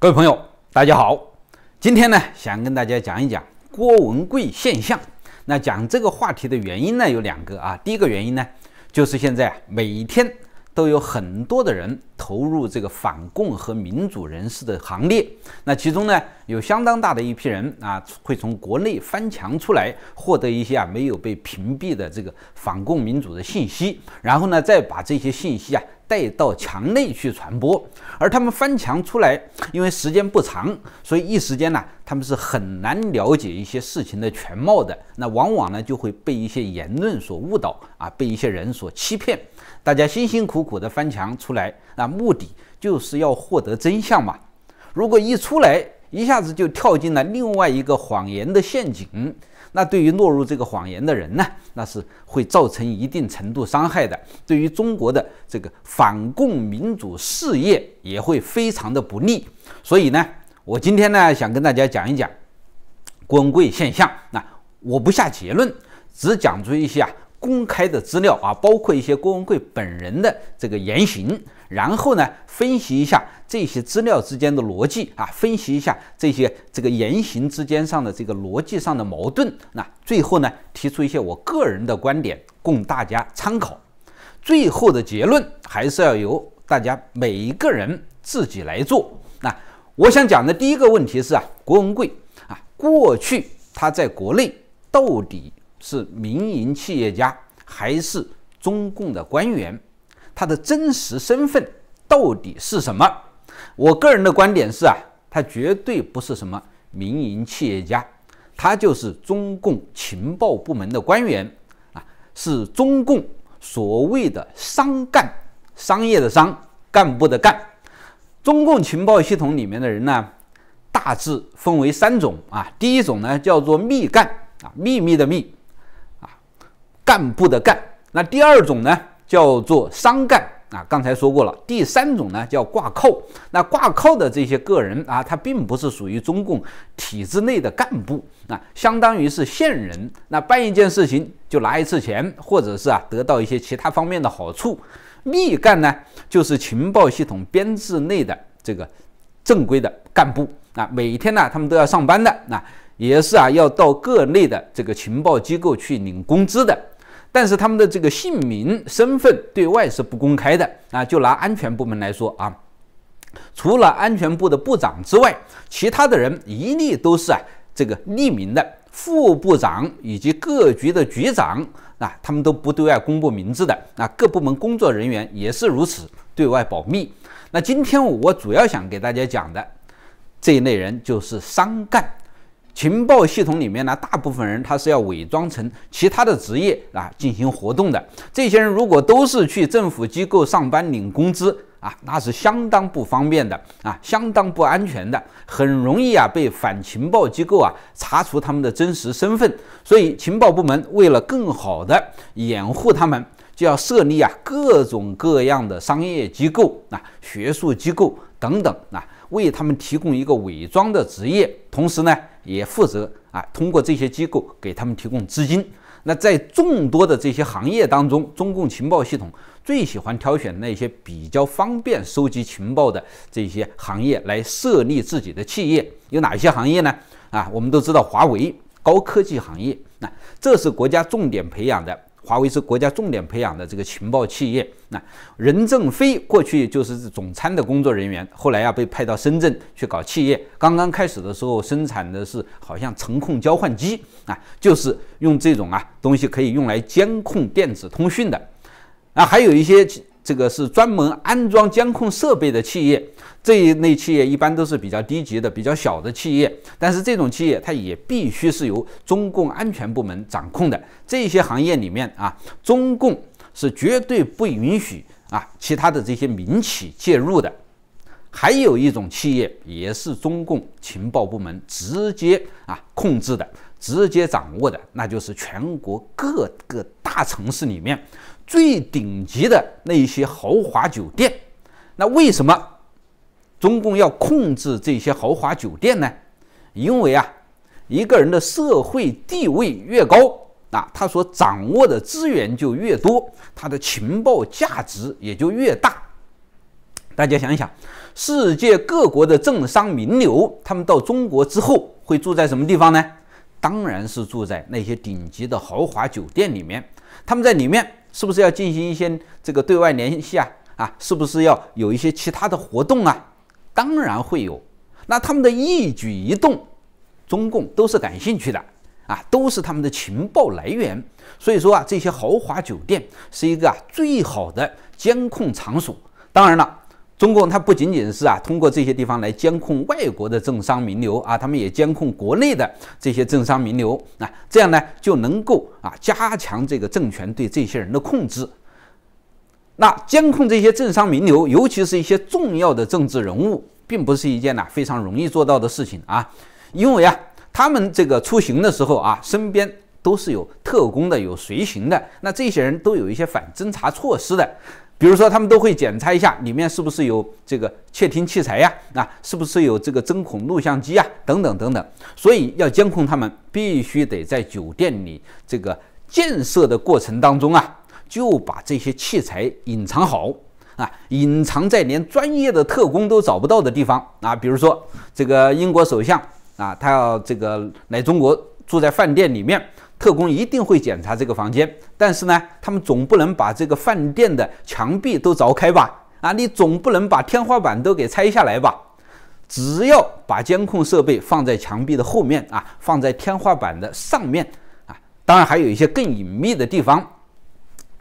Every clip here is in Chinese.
各位朋友，大家好，今天呢，想跟大家讲一讲郭文贵现象。那讲这个话题的原因呢，有两个啊。第一个原因呢，就是现在每天。都有很多的人投入这个反共和民主人士的行列，那其中呢，有相当大的一批人啊，会从国内翻墙出来，获得一些啊没有被屏蔽的这个反共民主的信息，然后呢，再把这些信息啊带到墙内去传播。而他们翻墙出来，因为时间不长，所以一时间呢，他们是很难了解一些事情的全貌的。那往往呢，就会被一些言论所误导啊，被一些人所欺骗。大家辛辛苦苦的翻墙出来那目的就是要获得真相嘛。如果一出来，一下子就跳进了另外一个谎言的陷阱，那对于落入这个谎言的人呢，那是会造成一定程度伤害的。对于中国的这个反共民主事业，也会非常的不利。所以呢，我今天呢，想跟大家讲一讲官贵现象。那我不下结论，只讲出一些啊。公开的资料啊，包括一些郭文贵本人的这个言行，然后呢，分析一下这些资料之间的逻辑啊，分析一下这些这个言行之间上的这个逻辑上的矛盾。那最后呢，提出一些我个人的观点，供大家参考。最后的结论还是要由大家每一个人自己来做。那我想讲的第一个问题是啊，郭文贵啊，过去他在国内到底？是民营企业家还是中共的官员？他的真实身份到底是什么？我个人的观点是啊，他绝对不是什么民营企业家，他就是中共情报部门的官员啊，是中共所谓的“商干”商业的商，干部的干。中共情报系统里面的人呢，大致分为三种啊。第一种呢，叫做密干啊，秘密的密。干部的干，那第二种呢叫做商干啊，刚才说过了。第三种呢叫挂靠，那挂靠的这些个人啊，他并不是属于中共体制内的干部啊，相当于是线人。那办一件事情就拿一次钱，或者是啊得到一些其他方面的好处。密干呢就是情报系统编制内的这个正规的干部啊，每天呢他们都要上班的，那也是啊要到各类的这个情报机构去领工资的。但是他们的这个姓名、身份对外是不公开的啊。就拿安全部门来说啊，除了安全部的部长之外，其他的人一律都是啊这个匿名的副部长以及各局的局长啊，他们都不对外公布名字的。那各部门工作人员也是如此，对外保密。那今天我主要想给大家讲的这一类人就是商干。情报系统里面呢，大部分人他是要伪装成其他的职业啊进行活动的。这些人如果都是去政府机构上班领工资啊，那是相当不方便的啊，相当不安全的，很容易啊被反情报机构啊查出他们的真实身份。所以情报部门为了更好的掩护他们，就要设立啊各种各样的商业机构啊、学术机构等等啊，为他们提供一个伪装的职业，同时呢。也负责啊，通过这些机构给他们提供资金。那在众多的这些行业当中，中共情报系统最喜欢挑选那些比较方便收集情报的这些行业来设立自己的企业。有哪些行业呢？啊，我们都知道华为高科技行业，那这是国家重点培养的。华为是国家重点培养的这个情报企业。那任正非过去就是总参的工作人员，后来呀被派到深圳去搞企业。刚刚开始的时候，生产的是好像程控交换机啊，就是用这种啊东西可以用来监控电子通讯的。啊，还有一些这个是专门安装监控设备的企业。这一类企业一般都是比较低级的、比较小的企业，但是这种企业它也必须是由中共安全部门掌控的。这些行业里面啊，中共是绝对不允许啊其他的这些民企介入的。还有一种企业也是中共情报部门直接啊控制的、直接掌握的，那就是全国各个大城市里面最顶级的那一些豪华酒店。那为什么？中共要控制这些豪华酒店呢，因为啊，一个人的社会地位越高，啊，他所掌握的资源就越多，他的情报价值也就越大。大家想一想，世界各国的政商名流他们到中国之后会住在什么地方呢？当然是住在那些顶级的豪华酒店里面。他们在里面是不是要进行一些这个对外联系啊？啊，是不是要有一些其他的活动啊？当然会有，那他们的一举一动，中共都是感兴趣的，啊，都是他们的情报来源。所以说啊，这些豪华酒店是一个啊最好的监控场所。当然了，中共它不仅仅是啊通过这些地方来监控外国的政商名流啊，他们也监控国内的这些政商名流，啊，这样呢就能够啊加强这个政权对这些人的控制。那监控这些政商名流，尤其是一些重要的政治人物，并不是一件呢非常容易做到的事情啊，因为啊，他们这个出行的时候啊，身边都是有特工的，有随行的，那这些人都有一些反侦查措施的，比如说他们都会检查一下里面是不是有这个窃听器材呀，啊，是不是有这个针孔录像机啊，等等等等，所以要监控他们，必须得在酒店里这个建设的过程当中啊。就把这些器材隐藏好啊，隐藏在连专业的特工都找不到的地方啊。比如说，这个英国首相啊，他要这个来中国住在饭店里面，特工一定会检查这个房间。但是呢，他们总不能把这个饭店的墙壁都凿开吧？啊，你总不能把天花板都给拆下来吧？只要把监控设备放在墙壁的后面啊，放在天花板的上面啊，当然还有一些更隐秘的地方。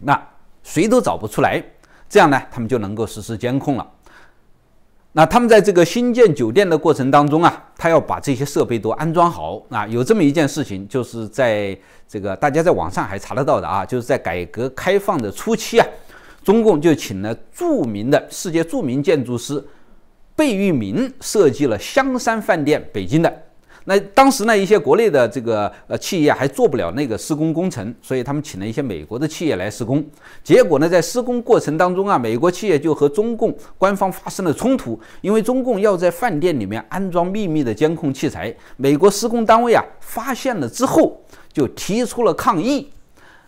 那谁都找不出来，这样呢，他们就能够实施监控了。那他们在这个新建酒店的过程当中啊，他要把这些设备都安装好啊。有这么一件事情，就是在这个大家在网上还查得到的啊，就是在改革开放的初期啊，中共就请了著名的世界著名建筑师贝聿铭设计了香山饭店，北京的。那当时呢，一些国内的这个呃企业还做不了那个施工工程，所以他们请了一些美国的企业来施工。结果呢，在施工过程当中啊，美国企业就和中共官方发生了冲突，因为中共要在饭店里面安装秘密的监控器材，美国施工单位啊发现了之后就提出了抗议，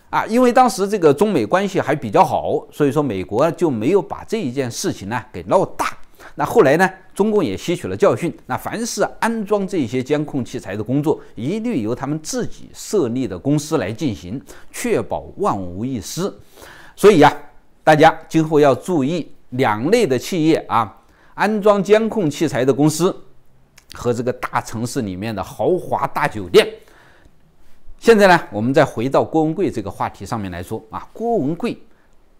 啊，因为当时这个中美关系还比较好，所以说美国就没有把这一件事情呢给闹大。那后来呢？中共也吸取了教训。那凡是安装这些监控器材的工作，一律由他们自己设立的公司来进行，确保万无一失。所以啊，大家今后要注意两类的企业啊：安装监控器材的公司和这个大城市里面的豪华大酒店。现在呢，我们再回到郭文贵这个话题上面来说啊，郭文贵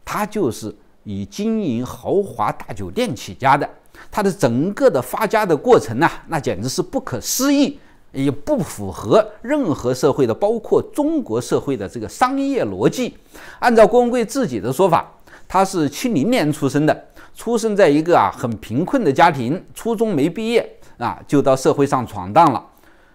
他就是以经营豪华大酒店起家的。他的整个的发家的过程呢，那简直是不可思议，也不符合任何社会的，包括中国社会的这个商业逻辑。按照郭文贵自己的说法，他是七零年出生的，出生在一个啊很贫困的家庭，初中没毕业啊就到社会上闯荡了，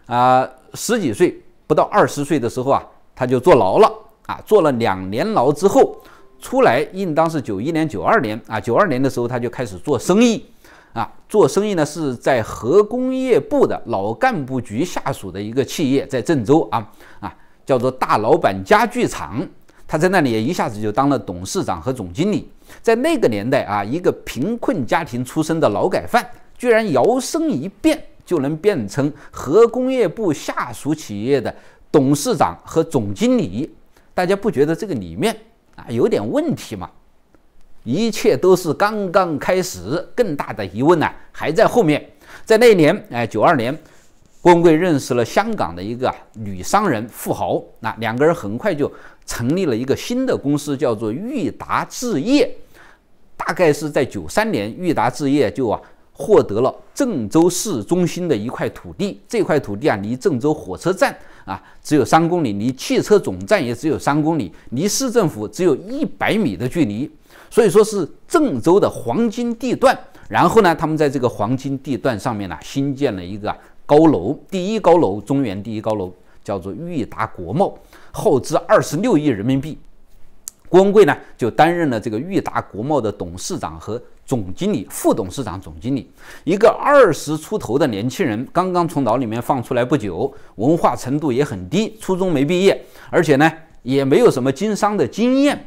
啊十几岁不到二十岁的时候啊他就坐牢了啊坐了两年牢之后出来，应当是九一年九二年啊九二年的时候他就开始做生意。啊，做生意呢是在核工业部的老干部局下属的一个企业，在郑州啊啊，叫做大老板家具厂，他在那里一下子就当了董事长和总经理。在那个年代啊，一个贫困家庭出身的劳改犯，居然摇身一变就能变成核工业部下属企业的董事长和总经理，大家不觉得这个里面啊有点问题吗？一切都是刚刚开始，更大的疑问呢还在后面。在那一年，哎，九二年，郭文贵认识了香港的一个女商人富豪，那两个人很快就成立了一个新的公司，叫做裕达置业。大概是在九三年，裕达置业就啊获得了郑州市中心的一块土地。这块土地啊，离郑州火车站啊只有三公里，离汽车总站也只有三公里，离市政府只有一百米的距离。所以说是郑州的黄金地段，然后呢，他们在这个黄金地段上面呢，新建了一个高楼，第一高楼，中原第一高楼，叫做裕达国贸，耗资二十六亿人民币。郭文贵呢，就担任了这个裕达国贸的董事长和总经理、副董事长、总经理。一个二十出头的年轻人，刚刚从牢里面放出来不久，文化程度也很低，初中没毕业，而且呢，也没有什么经商的经验。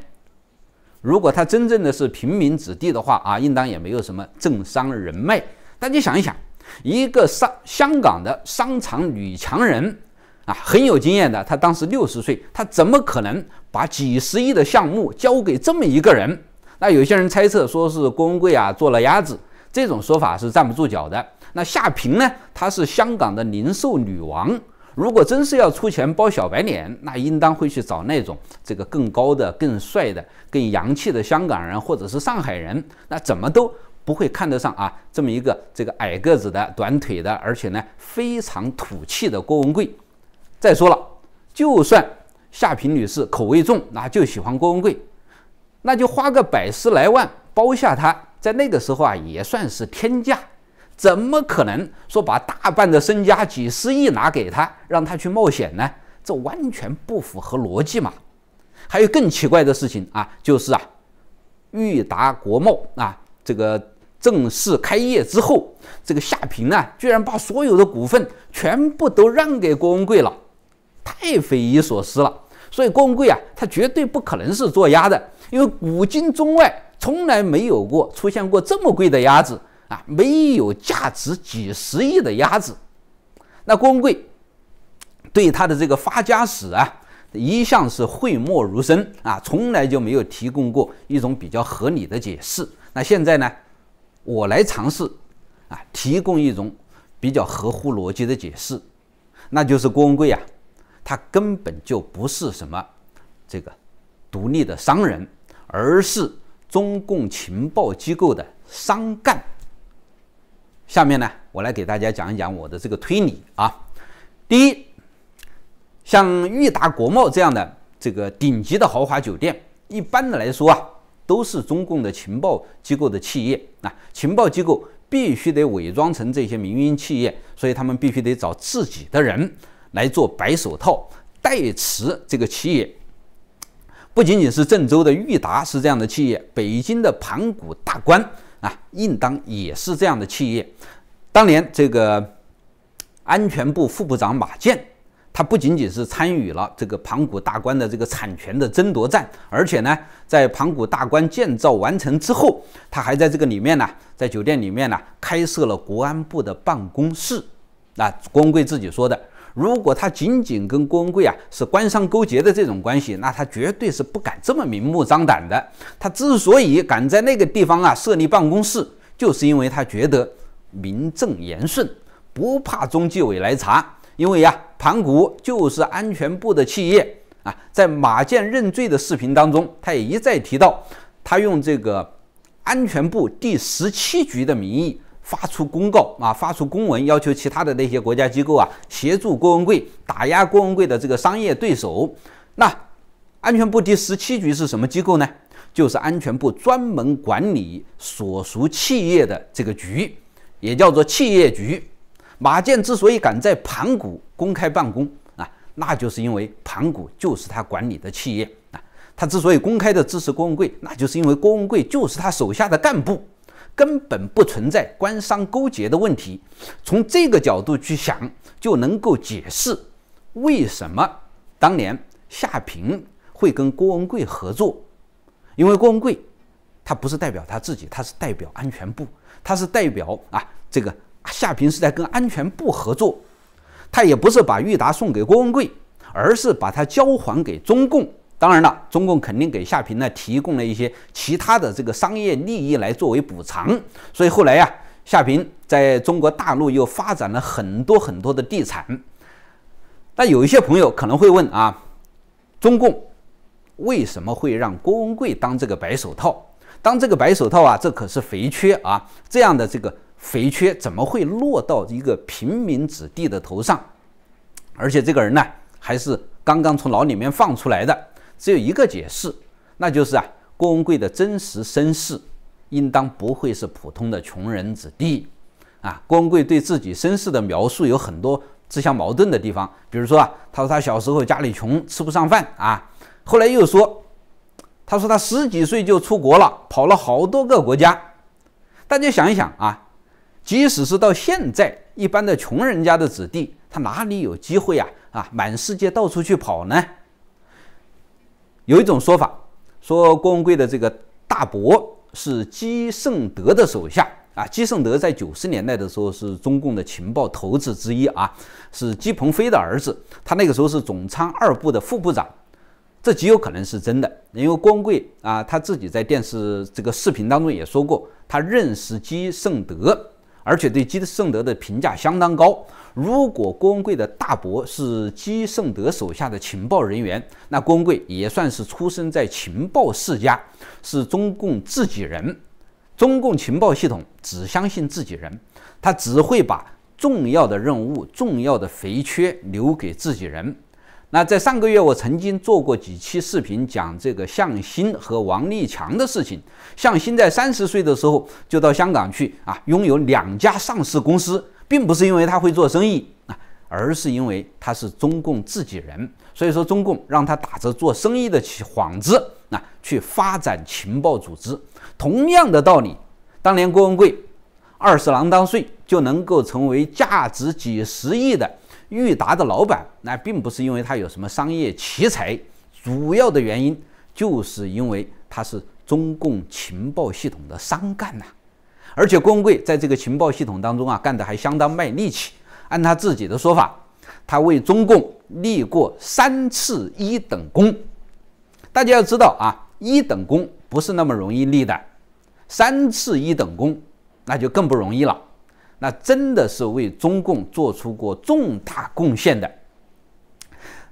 如果他真正的是平民子弟的话啊，应当也没有什么政商人脉。大家想一想，一个商香港的商场女强人啊，很有经验的，她当时六十岁，她怎么可能把几十亿的项目交给这么一个人？那有些人猜测说是郭文贵啊做了鸭子，这种说法是站不住脚的。那夏萍呢？她是香港的零售女王。如果真是要出钱包小白脸，那应当会去找那种这个更高的、更帅的、更洋气的香港人或者是上海人，那怎么都不会看得上啊！这么一个这个矮个子的、短腿的，而且呢非常土气的郭文贵。再说了，就算夏萍女士口味重，那就喜欢郭文贵，那就花个百十来万包下他，在那个时候啊，也算是天价。怎么可能说把大半的身家几十亿拿给他，让他去冒险呢？这完全不符合逻辑嘛！还有更奇怪的事情啊，就是啊，裕达国贸啊，这个正式开业之后，这个夏平呢，居然把所有的股份全部都让给郭文贵了，太匪夷所思了。所以郭文贵啊，他绝对不可能是做鸭的，因为古今中外从来没有过出现过这么贵的鸭子。啊，没有价值几十亿的鸭子，那郭文贵，对他的这个发家史啊，一向是讳莫如深啊，从来就没有提供过一种比较合理的解释。那现在呢，我来尝试啊，提供一种比较合乎逻辑的解释，那就是郭文贵啊，他根本就不是什么这个独立的商人，而是中共情报机构的商干。下面呢，我来给大家讲一讲我的这个推理啊。第一，像裕达国贸这样的这个顶级的豪华酒店，一般的来说啊，都是中共的情报机构的企业啊。情报机构必须得伪装成这些民营企业，所以他们必须得找自己的人来做白手套，代持这个企业。不仅仅是郑州的裕达是这样的企业，北京的盘古大观。啊，应当也是这样的企业。当年这个安全部副部长马建，他不仅仅是参与了这个盘古大观的这个产权的争夺战，而且呢，在盘古大观建造完成之后，他还在这个里面呢，在酒店里面呢，开设了国安部的办公室。那光贵自己说的。如果他仅仅跟郭文贵啊是官商勾结的这种关系，那他绝对是不敢这么明目张胆的。他之所以敢在那个地方啊设立办公室，就是因为他觉得名正言顺，不怕中纪委来查。因为呀，盘古就是安全部的企业啊。在马建认罪的视频当中，他也一再提到，他用这个安全部第十七局的名义。发出公告啊，发出公文，要求其他的那些国家机构啊，协助郭文贵打压郭文贵的这个商业对手。那安全部第十七局是什么机构呢？就是安全部专门管理所属企业的这个局，也叫做企业局。马建之所以敢在盘古公开办公啊，那就是因为盘古就是他管理的企业啊。他之所以公开的支持郭文贵，那就是因为郭文贵就是他手下的干部。根本不存在官商勾结的问题，从这个角度去想，就能够解释为什么当年夏平会跟郭文贵合作，因为郭文贵他不是代表他自己，他是代表安全部，他是代表啊，这个夏平是在跟安全部合作，他也不是把裕达送给郭文贵，而是把他交还给中共。当然了，中共肯定给夏平呢提供了一些其他的这个商业利益来作为补偿，所以后来呀，夏平在中国大陆又发展了很多很多的地产。那有一些朋友可能会问啊，中共为什么会让郭文贵当这个白手套？当这个白手套啊，这可是肥缺啊！这样的这个肥缺怎么会落到一个平民子弟的头上？而且这个人呢，还是刚刚从牢里面放出来的。只有一个解释，那就是啊，郭文贵的真实身世，应当不会是普通的穷人子弟。啊，郭文贵对自己身世的描述有很多自相矛盾的地方。比如说啊，他说他小时候家里穷，吃不上饭啊，后来又说，他说他十几岁就出国了，跑了好多个国家。大家想一想啊，即使是到现在一般的穷人家的子弟，他哪里有机会呀？啊，满世界到处去跑呢？有一种说法，说郭文贵的这个大伯是姬胜德的手下啊。姬胜德在九十年代的时候是中共的情报头子之一啊，是姬鹏飞的儿子，他那个时候是总参二部的副部长，这极有可能是真的，因为郭文贵啊他自己在电视这个视频当中也说过，他认识姬胜德。而且对基圣德的评价相当高。如果郭文贵的大伯是基圣德手下的情报人员，那郭文贵也算是出生在情报世家，是中共自己人。中共情报系统只相信自己人，他只会把重要的任务、重要的肥缺留给自己人。那在上个月，我曾经做过几期视频讲这个向新和王立强的事情。向新在三十岁的时候就到香港去啊，拥有两家上市公司，并不是因为他会做生意啊，而是因为他是中共自己人。所以说，中共让他打着做生意的幌子啊，去发展情报组织。同样的道理，当年郭文贵二十郎当岁就能够成为价值几十亿的。裕达的老板，那并不是因为他有什么商业奇才，主要的原因就是因为他是中共情报系统的商干呐，而且文贵在这个情报系统当中啊，干的还相当卖力气。按他自己的说法，他为中共立过三次一等功。大家要知道啊，一等功不是那么容易立的，三次一等功那就更不容易了。那真的是为中共做出过重大贡献的。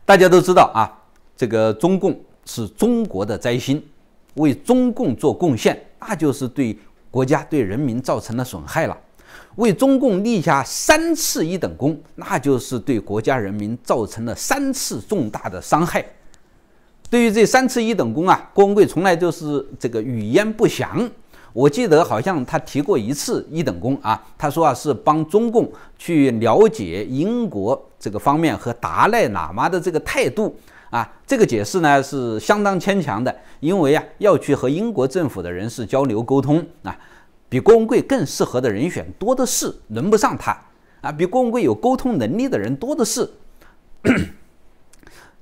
大家都知道啊，这个中共是中国的灾星，为中共做贡献，那就是对国家对人民造成了损害了。为中共立下三次一等功，那就是对国家人民造成了三次重大的伤害。对于这三次一等功啊，郭文贵从来就是这个语焉不详。我记得好像他提过一次一等功啊，他说啊是帮中共去了解英国这个方面和达赖喇嘛的这个态度啊，这个解释呢是相当牵强的，因为啊要去和英国政府的人士交流沟通啊，比郭文贵更适合的人选多的是，轮不上他啊，比郭文贵有沟通能力的人多的是，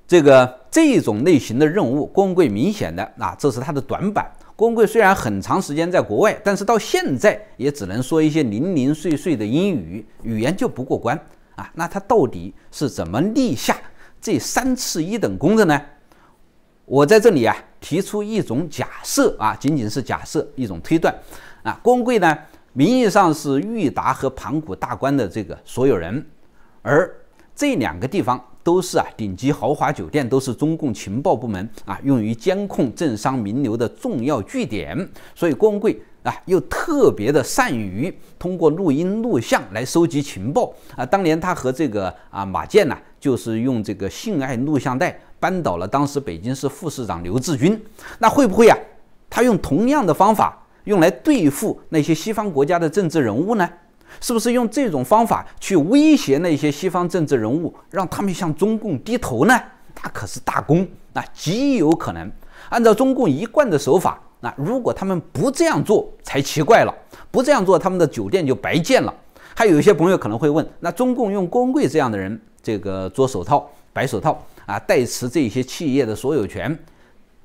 这个这种类型的任务，郭文贵明显的啊，这是他的短板。光贵虽然很长时间在国外，但是到现在也只能说一些零零碎碎的英语，语言就不过关啊。那他到底是怎么立下这三次一等功的呢？我在这里啊提出一种假设啊，仅仅是假设一种推断啊。光贵呢，名义上是裕达和盘古大观的这个所有人，而这两个地方。都是啊，顶级豪华酒店都是中共情报部门啊用于监控政商名流的重要据点。所以郭文贵啊又特别的善于通过录音录像来收集情报啊。当年他和这个啊马建呢，就是用这个性爱录像带扳倒了当时北京市副市长刘志军。那会不会啊，他用同样的方法用来对付那些西方国家的政治人物呢？是不是用这种方法去威胁那些西方政治人物，让他们向中共低头呢？那可是大功，那极有可能。按照中共一贯的手法，那如果他们不这样做才奇怪了。不这样做，他们的酒店就白建了。还有一些朋友可能会问：那中共用郭文贵这样的人，这个做手套、白手套啊，代持这些企业的所有权，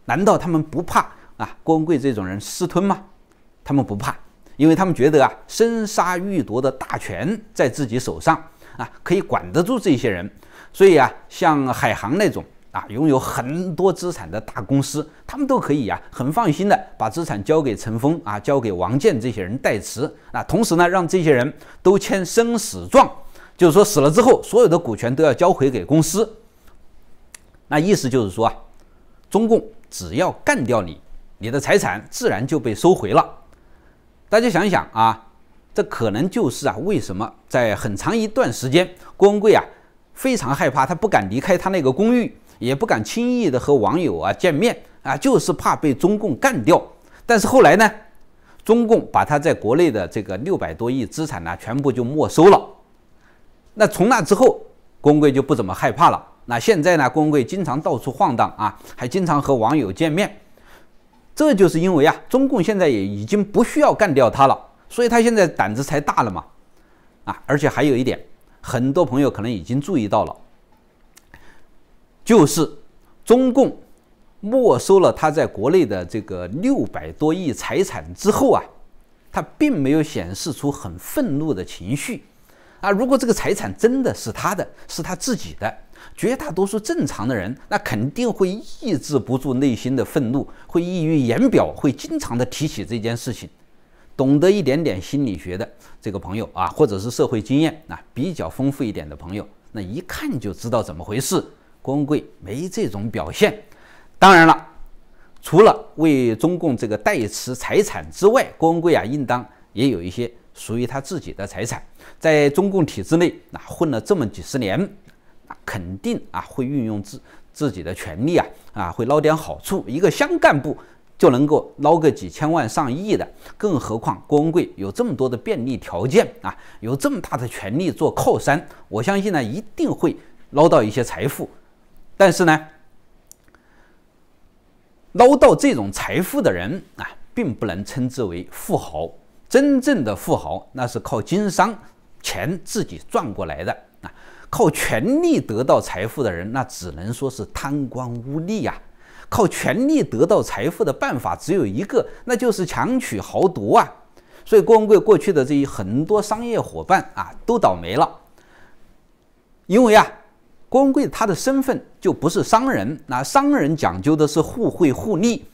难道他们不怕啊郭文贵这种人私吞吗？他们不怕。因为他们觉得啊，生杀予夺的大权在自己手上啊，可以管得住这些人，所以啊，像海航那种啊，拥有很多资产的大公司，他们都可以啊，很放心的把资产交给陈峰啊，交给王健这些人代持啊，同时呢，让这些人都签生死状，就是说死了之后，所有的股权都要交回给公司。那意思就是说啊，中共只要干掉你，你的财产自然就被收回了。大家想想啊，这可能就是啊，为什么在很长一段时间，郭文贵啊非常害怕，他不敢离开他那个公寓，也不敢轻易的和网友啊见面啊，就是怕被中共干掉。但是后来呢，中共把他在国内的这个六百多亿资产呢，全部就没收了。那从那之后，郭文贵就不怎么害怕了。那现在呢，郭文贵经常到处晃荡啊，还经常和网友见面。这就是因为啊，中共现在也已经不需要干掉他了，所以他现在胆子才大了嘛，啊，而且还有一点，很多朋友可能已经注意到了，就是中共没收了他在国内的这个六百多亿财产之后啊，他并没有显示出很愤怒的情绪，啊，如果这个财产真的是他的，是他自己的。绝大多数正常的人，那肯定会抑制不住内心的愤怒，会溢于言表，会经常的提起这件事情。懂得一点点心理学的这个朋友啊，或者是社会经验啊比较丰富一点的朋友，那一看就知道怎么回事。郭文贵没这种表现。当然了，除了为中共这个代持财产之外，郭文贵啊，应当也有一些属于他自己的财产，在中共体制内啊混了这么几十年。肯定啊，会运用自自己的权利啊，啊，会捞点好处。一个乡干部就能够捞个几千万上亿的，更何况郭文贵有这么多的便利条件啊，有这么大的权利做靠山，我相信呢，一定会捞到一些财富。但是呢，捞到这种财富的人啊，并不能称之为富豪。真正的富豪，那是靠经商钱自己赚过来的。靠权力得到财富的人，那只能说是贪官污吏呀。靠权力得到财富的办法只有一个，那就是强取豪夺啊。所以郭文贵过去的这一很多商业伙伴啊，都倒霉了。因为啊，郭文贵他的身份就不是商人，那商人讲究的是互惠互利，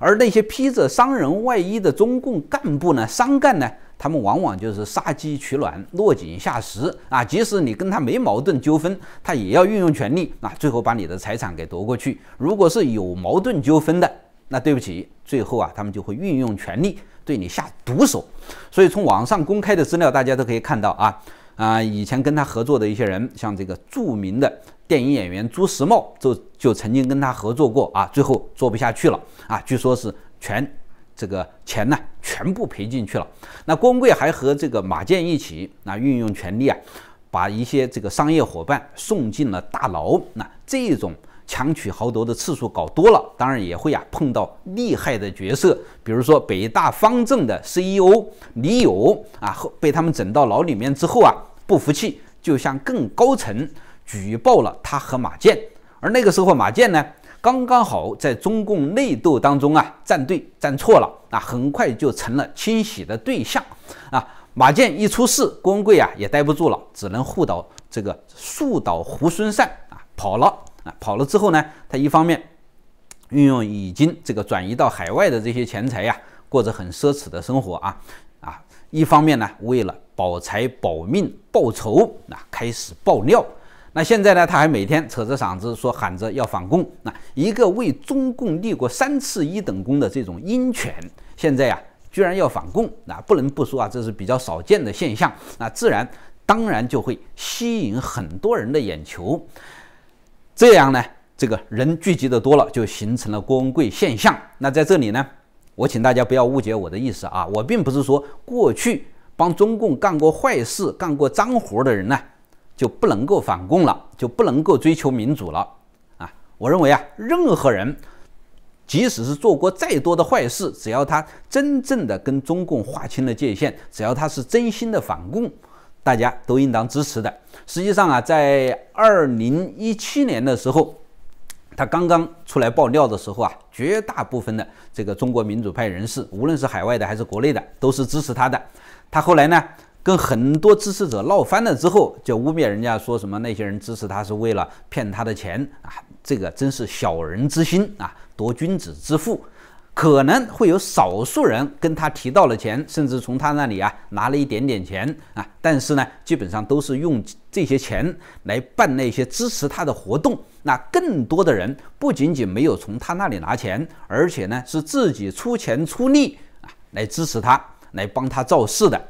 而那些披着商人外衣的中共干部呢，商干呢？他们往往就是杀鸡取卵、落井下石啊！即使你跟他没矛盾纠纷，他也要运用权力，啊，最后把你的财产给夺过去。如果是有矛盾纠纷的，那对不起，最后啊，他们就会运用权力对你下毒手。所以从网上公开的资料，大家都可以看到啊啊，以前跟他合作的一些人，像这个著名的电影演员朱时茂，就就曾经跟他合作过啊，最后做不下去了啊，据说是全。这个钱呢，全部赔进去了。那光贵还和这个马建一起，那运用权力啊，把一些这个商业伙伴送进了大牢。那这种强取豪夺的次数搞多了，当然也会啊碰到厉害的角色，比如说北大方正的 CEO 李友啊，后被他们整到牢里面之后啊，不服气就向更高层举报了他和马建。而那个时候马建呢？刚刚好在中共内斗当中啊，站队站错了啊，很快就成了清洗的对象啊。马建一出事，光贵啊也待不住了，只能护倒这个树倒猢狲散啊，跑了啊。跑了之后呢，他一方面运用已经这个转移到海外的这些钱财呀，过着很奢侈的生活啊啊。一方面呢，为了保财保命报仇啊，开始爆料。那现在呢？他还每天扯着嗓子说喊着要反共。那一个为中共立过三次一等功的这种鹰犬，现在呀，居然要反共。那不能不说啊，这是比较少见的现象。那自然当然就会吸引很多人的眼球。这样呢，这个人聚集的多了，就形成了郭文贵现象。那在这里呢，我请大家不要误解我的意思啊，我并不是说过去帮中共干过坏事、干过脏活的人呢。就不能够反共了，就不能够追求民主了啊！我认为啊，任何人，即使是做过再多的坏事，只要他真正的跟中共划清了界限，只要他是真心的反共，大家都应当支持的。实际上啊，在二零一七年的时候，他刚刚出来爆料的时候啊，绝大部分的这个中国民主派人士，无论是海外的还是国内的，都是支持他的。他后来呢？跟很多支持者闹翻了之后，就污蔑人家说什么那些人支持他是为了骗他的钱啊！这个真是小人之心啊，夺君子之腹。可能会有少数人跟他提到了钱，甚至从他那里啊拿了一点点钱啊，但是呢，基本上都是用这些钱来办那些支持他的活动。那更多的人不仅仅没有从他那里拿钱，而且呢是自己出钱出力啊来支持他，来帮他造势的。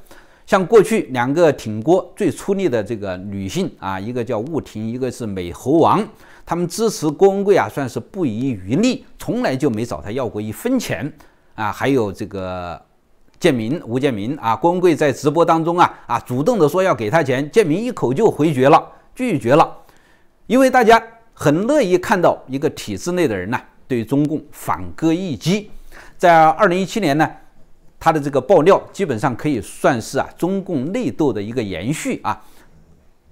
像过去两个挺郭最出力的这个女性啊，一个叫吴婷，一个是美猴王，他们支持郭文贵啊，算是不遗余力，从来就没找他要过一分钱啊。还有这个建明吴建明啊，郭文贵在直播当中啊啊，主动的说要给他钱，建明一口就回绝了，拒绝了，因为大家很乐意看到一个体制内的人呢，对中共反戈一击，在二零一七年呢。他的这个爆料基本上可以算是啊中共内斗的一个延续啊，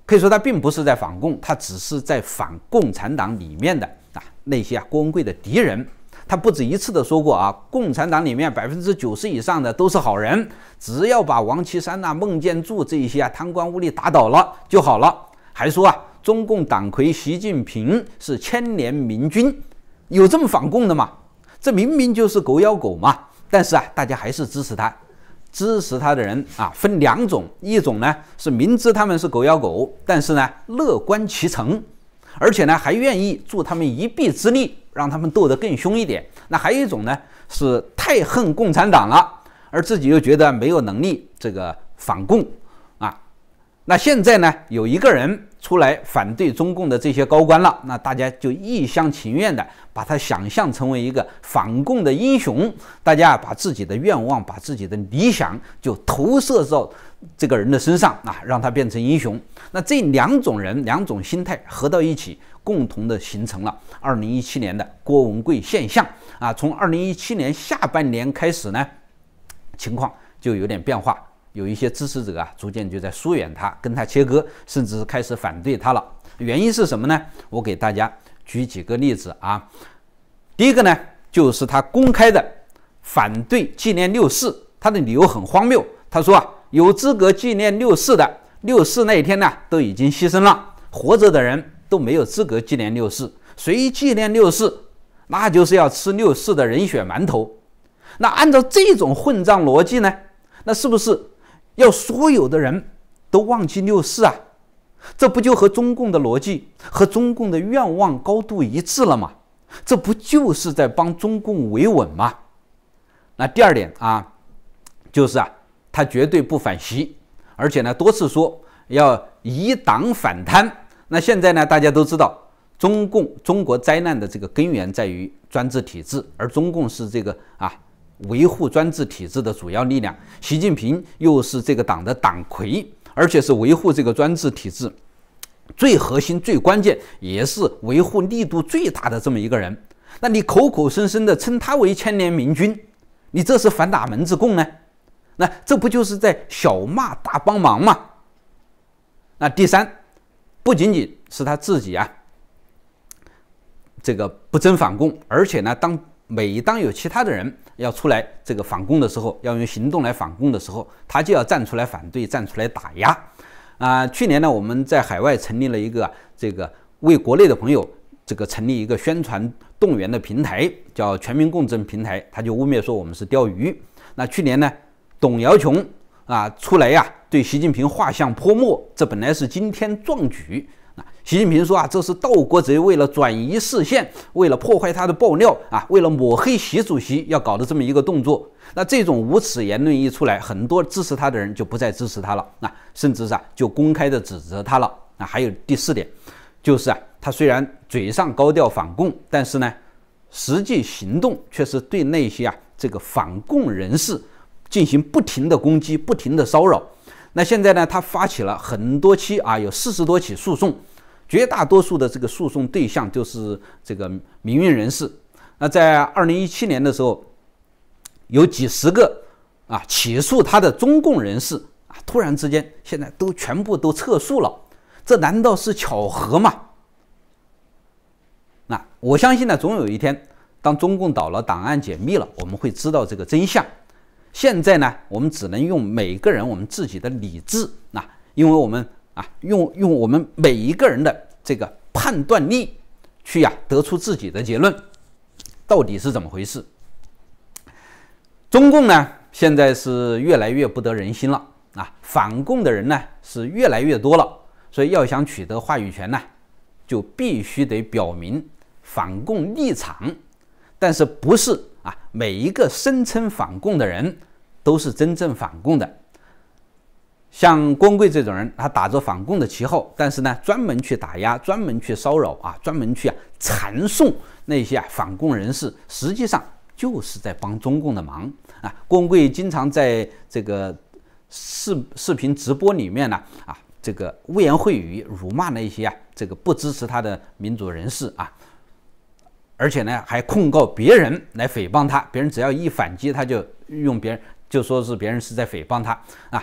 可以说他并不是在反共，他只是在反共产党里面的啊那些啊郭文贵的敌人。他不止一次的说过啊，共产党里面百分之九十以上的都是好人，只要把王岐山呐、孟建柱这一些啊贪官污吏打倒了就好了。还说啊，中共党魁习近平是千年明君，有这么反共的吗？这明明就是狗咬狗嘛。但是啊，大家还是支持他，支持他的人啊，分两种，一种呢是明知他们是狗咬狗，但是呢乐观其成，而且呢还愿意助他们一臂之力，让他们斗得更凶一点。那还有一种呢是太恨共产党了，而自己又觉得没有能力这个反共。那现在呢，有一个人出来反对中共的这些高官了，那大家就一厢情愿的把他想象成为一个反共的英雄，大家把自己的愿望、把自己的理想就投射到这个人的身上啊，让他变成英雄。那这两种人、两种心态合到一起，共同的形成了二零一七年的郭文贵现象啊。从二零一七年下半年开始呢，情况就有点变化。有一些支持者啊，逐渐就在疏远他，跟他切割，甚至开始反对他了。原因是什么呢？我给大家举几个例子啊。第一个呢，就是他公开的反对纪念六四，他的理由很荒谬。他说啊，有资格纪念六四的，六四那一天呢都已经牺牲了，活着的人都没有资格纪念六四。谁纪念六四，那就是要吃六四的人血馒头。那按照这种混账逻辑呢，那是不是？要所有的人都忘记六四啊，这不就和中共的逻辑和中共的愿望高度一致了吗？这不就是在帮中共维稳吗？那第二点啊，就是啊，他绝对不反袭，而且呢多次说要以党反贪。那现在呢，大家都知道，中共中国灾难的这个根源在于专制体制，而中共是这个啊。维护专制体制的主要力量，习近平又是这个党的党魁，而且是维护这个专制体制最核心、最关键，也是维护力度最大的这么一个人。那你口口声声的称他为“千年明君”，你这是反打“门子共”呢？那这不就是在小骂大帮忙吗？那第三，不仅仅是他自己啊，这个不争反共，而且呢，当每当有其他的人，要出来这个反攻的时候，要用行动来反攻的时候，他就要站出来反对，站出来打压。啊，去年呢，我们在海外成立了一个这个为国内的朋友这个成立一个宣传动员的平台，叫全民共振平台，他就污蔑说我们是钓鱼。那去年呢，董瑶琼啊出来呀，对习近平画像泼墨，这本来是惊天壮举。习近平说啊，这是盗国贼为了转移视线，为了破坏他的爆料啊，为了抹黑习主席要搞的这么一个动作。那这种无耻言论一出来，很多支持他的人就不再支持他了啊，甚至啊就公开的指责他了啊。还有第四点，就是啊，他虽然嘴上高调反共，但是呢，实际行动却是对那些啊这个反共人士进行不停的攻击，不停的骚扰。那现在呢，他发起了很多期啊，有四十多起诉讼。绝大多数的这个诉讼对象就是这个民运人士。那在二零一七年的时候，有几十个啊起诉他的中共人士啊，突然之间现在都全部都撤诉了，这难道是巧合吗？那我相信呢，总有一天，当中共倒了，档案解密了，我们会知道这个真相。现在呢，我们只能用每个人我们自己的理智，那因为我们。啊，用用我们每一个人的这个判断力去呀，得出自己的结论，到底是怎么回事？中共呢，现在是越来越不得人心了啊，反共的人呢是越来越多了，所以要想取得话语权呢，就必须得表明反共立场。但是不是啊，每一个声称反共的人都是真正反共的？像郭文贵这种人，他打着反共的旗号，但是呢，专门去打压、专门去骚扰啊，专门去啊传送那些啊反共人士，实际上就是在帮中共的忙啊。郭文贵经常在这个视视频直播里面呢，啊，这个污言秽语辱骂那些啊这个不支持他的民主人士啊，而且呢还控告别人来诽谤他，别人只要一反击，他就用别人就说是别人是在诽谤他啊。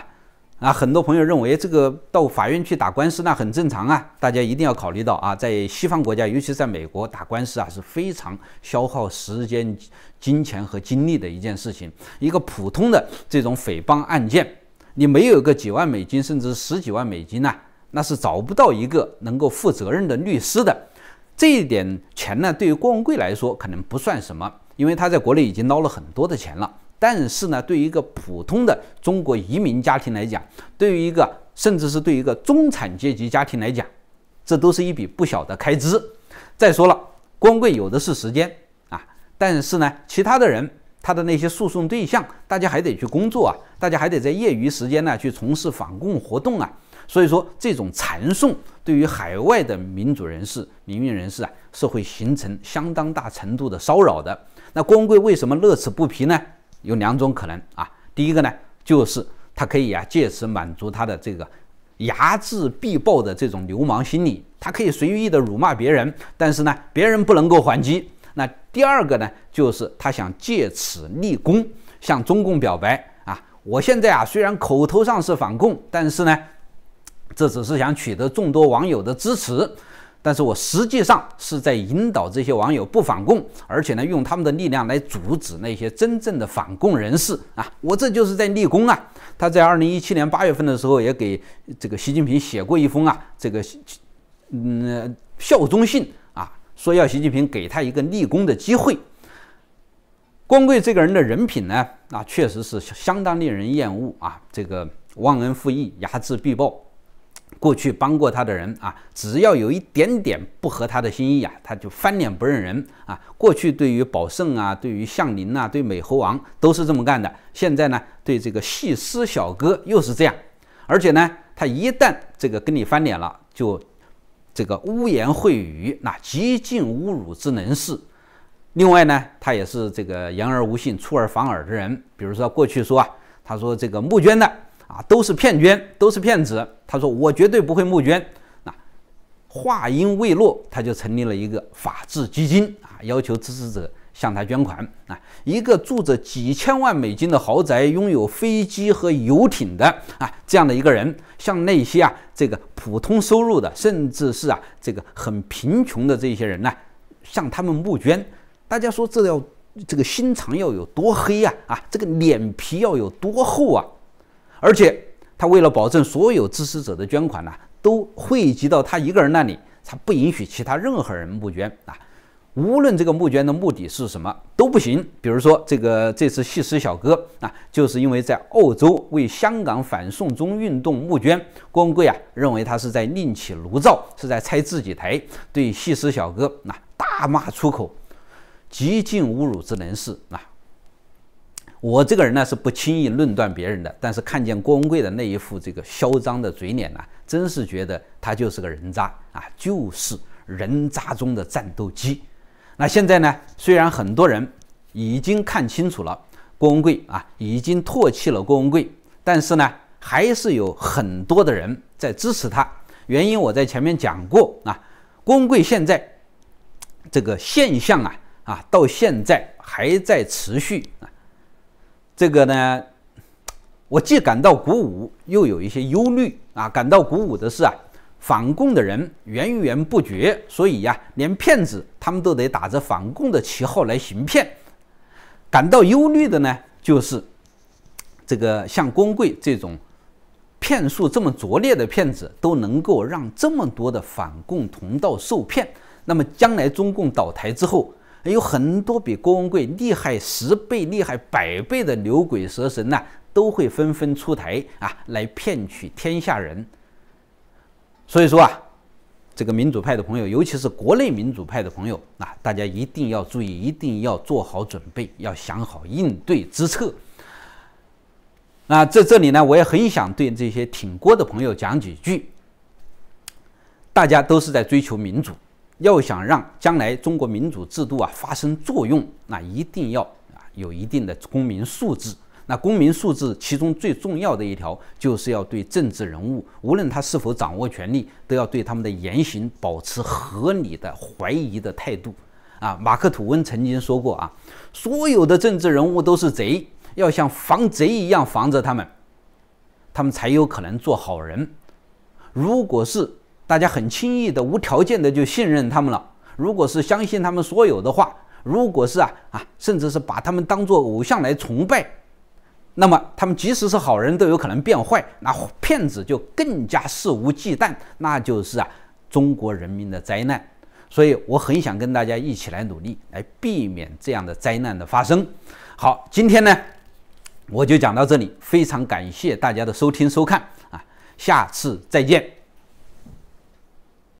啊，很多朋友认为这个到法院去打官司那很正常啊。大家一定要考虑到啊，在西方国家，尤其在美国打官司啊，是非常消耗时间、金钱和精力的一件事情。一个普通的这种诽谤案件，你没有个几万美金，甚至十几万美金呢，那是找不到一个能够负责任的律师的。这一点钱呢，对于郭文贵来说可能不算什么，因为他在国内已经捞了很多的钱了。但是呢，对于一个普通的中国移民家庭来讲，对于一个甚至是对一个中产阶级家庭来讲，这都是一笔不小的开支。再说了，光棍有的是时间啊。但是呢，其他的人他的那些诉讼对象，大家还得去工作啊，大家还得在业余时间呢去从事反共活动啊。所以说，这种缠讼对于海外的民主人士、民运人士啊，是会形成相当大程度的骚扰的。那光棍贵为什么乐此不疲呢？有两种可能啊，第一个呢，就是他可以啊借此满足他的这个睚眦必报的这种流氓心理，他可以随意的辱骂别人，但是呢，别人不能够还击。那第二个呢，就是他想借此立功，向中共表白啊。我现在啊虽然口头上是反共，但是呢，这只是想取得众多网友的支持。但是我实际上是在引导这些网友不反共，而且呢，用他们的力量来阻止那些真正的反共人士啊，我这就是在立功啊。他在二零一七年八月份的时候也给这个习近平写过一封啊，这个嗯效忠信啊，说要习近平给他一个立功的机会。光贵这个人的人品呢，啊，确实是相当令人厌恶啊，这个忘恩负义、睚眦必报。过去帮过他的人啊，只要有一点点不合他的心意啊，他就翻脸不认人啊。过去对于宝胜啊，对于向林呐，对美猴王都是这么干的。现在呢，对这个细思小哥又是这样。而且呢，他一旦这个跟你翻脸了，就这个污言秽语，那极尽侮辱之能事。另外呢，他也是这个言而无信、出尔反尔的人。比如说过去说啊，他说这个募捐的。啊，都是骗捐，都是骗子。他说我绝对不会募捐。那话音未落，他就成立了一个法治基金啊，要求支持者向他捐款啊。一个住着几千万美金的豪宅，拥有飞机和游艇的啊，这样的一个人，向那些啊这个普通收入的，甚至是啊这个很贫穷的这些人呢，向他们募捐。大家说这要这个心肠要有多黑呀？啊，这个脸皮要有多厚啊？而且，他为了保证所有支持者的捐款呢，都汇集到他一个人那里，他不允许其他任何人募捐啊。无论这个募捐的目的是什么，都不行。比如说，这个这次细思小哥啊，就是因为在澳洲为香港反送中运动募捐，郭文贵啊认为他是在另起炉灶，是在拆自己台，对细思小哥那大骂出口，极尽侮辱之能事啊。我这个人呢是不轻易论断别人的，但是看见郭文贵的那一副这个嚣张的嘴脸呢，真是觉得他就是个人渣啊，就是人渣中的战斗机。那现在呢，虽然很多人已经看清楚了郭文贵啊，已经唾弃了郭文贵，但是呢，还是有很多的人在支持他。原因我在前面讲过啊，郭文贵现在这个现象啊啊，到现在还在持续啊。这个呢，我既感到鼓舞，又有一些忧虑啊。感到鼓舞的是啊，反共的人源源不绝，所以呀，连骗子他们都得打着反共的旗号来行骗。感到忧虑的呢，就是这个像光贵这种骗术这么拙劣的骗子，都能够让这么多的反共同道受骗。那么将来中共倒台之后，有很多比郭文贵厉害十倍、厉害百倍的牛鬼蛇神呢，都会纷纷出台啊，来骗取天下人。所以说啊，这个民主派的朋友，尤其是国内民主派的朋友啊，大家一定要注意，一定要做好准备，要想好应对之策。那在这里呢，我也很想对这些挺郭的朋友讲几句。大家都是在追求民主。要想让将来中国民主制度啊发生作用，那一定要啊有一定的公民素质。那公民素质其中最重要的一条，就是要对政治人物，无论他是否掌握权力，都要对他们的言行保持合理的怀疑的态度。啊，马克吐温曾经说过啊，所有的政治人物都是贼，要像防贼一样防着他们，他们才有可能做好人。如果是。大家很轻易的、无条件的就信任他们了。如果是相信他们所有的话，如果是啊啊，甚至是把他们当做偶像来崇拜，那么他们即使是好人，都有可能变坏。那骗子就更加肆无忌惮，那就是啊，中国人民的灾难。所以我很想跟大家一起来努力，来避免这样的灾难的发生。好，今天呢，我就讲到这里。非常感谢大家的收听收看啊，下次再见。